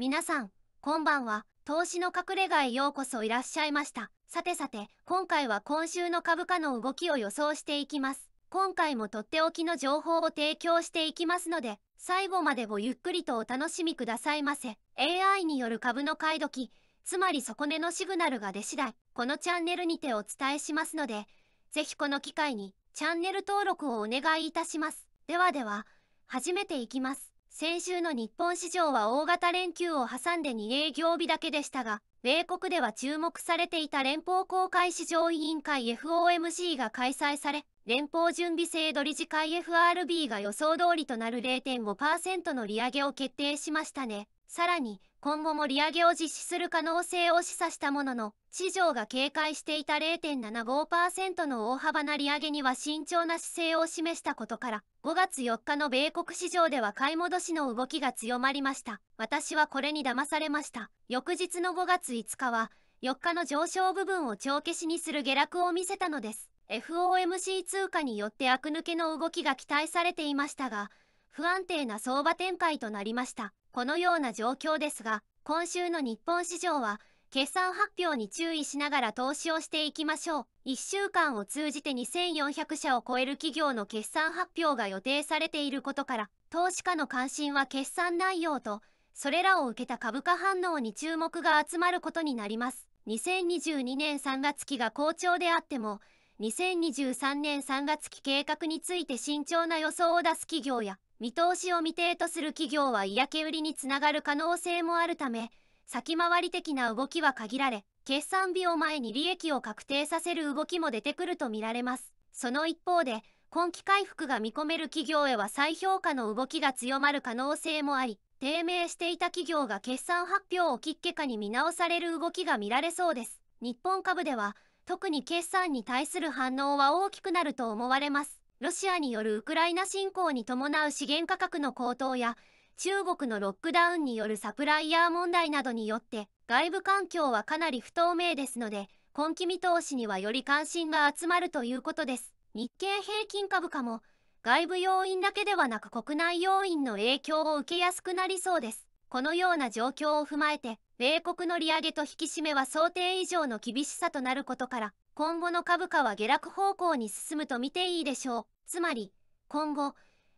皆さん、こんばんは。投資の隠れ家へようこそいらっしゃいました。さてさて、今回は今週の株価の動きを予想していきます。今回もとっておきの情報を提供していきますので、最後までごゆっくりとお楽しみくださいませ。AI による株の買い時、つまり底値のシグナルが出次第、このチャンネルにてお伝えしますので、ぜひこの機会にチャンネル登録をお願いいたします。ではでは、始めていきます。先週の日本市場は大型連休を挟んで2営業日だけでしたが、米国では注目されていた連邦公開市場委員会 FOMC が開催され、連邦準備制度理事会 FRB が予想通りとなる0.5%の利上げを決定しましたね。さらに、今後も利上げを実施する可能性を示唆したものの、市場が警戒していた0.75%の大幅な利上げには慎重な姿勢を示したことから、5月4日の米国市場では買い戻しの動きが強まりました。私はこれに騙されました。翌日の5月5日は、4日の上昇部分を帳消しにする下落を見せたのです。FOMC 通貨によって悪抜けの動きが期待されていましたが、不安定な相場展開となりました。このような状況ですが、今週の日本市場は、決算発表に注意しながら投資をしていきましょう。1週間を通じて2400社を超える企業の決算発表が予定されていることから、投資家の関心は決算内容と、それらを受けた株価反応に注目が集まることになります。2022年3月期が好調であっても、2023年3月期計画について慎重な予想を出す企業や見通しを未定とする企業は嫌気売りにつながる可能性もあるため先回り的な動きは限られ決算日を前に利益を確定させる動きも出てくるとみられますその一方で今期回復が見込める企業へは再評価の動きが強まる可能性もあり低迷していた企業が決算発表をきっけかに見直される動きが見られそうです日本株では特に決算に対する反応は大きくなると思われます。ロシアによるウクライナ侵攻に伴う資源価格の高騰や、中国のロックダウンによるサプライヤー問題などによって、外部環境はかなり不透明ですので、今期見通しにはより関心が集まるということです。日経平均株価も、外部要因だけではなく国内要因の影響を受けやすくなりそうです。このような状況を踏まえて、米国の利上げと引き締めは想定以上の厳しさとなることから、今後の株価は下落方向に進むと見ていいでしょう。つまり、今後、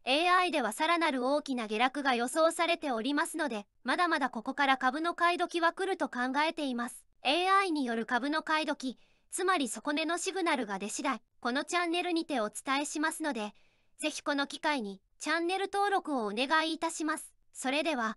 AI ではさらなる大きな下落が予想されておりますので、まだまだここから株の買い時は来ると考えています。AI による株の買い時、つまり底値のシグナルが出次第、このチャンネルにてお伝えしますので、ぜひこの機会にチャンネル登録をお願いいたします。それでは、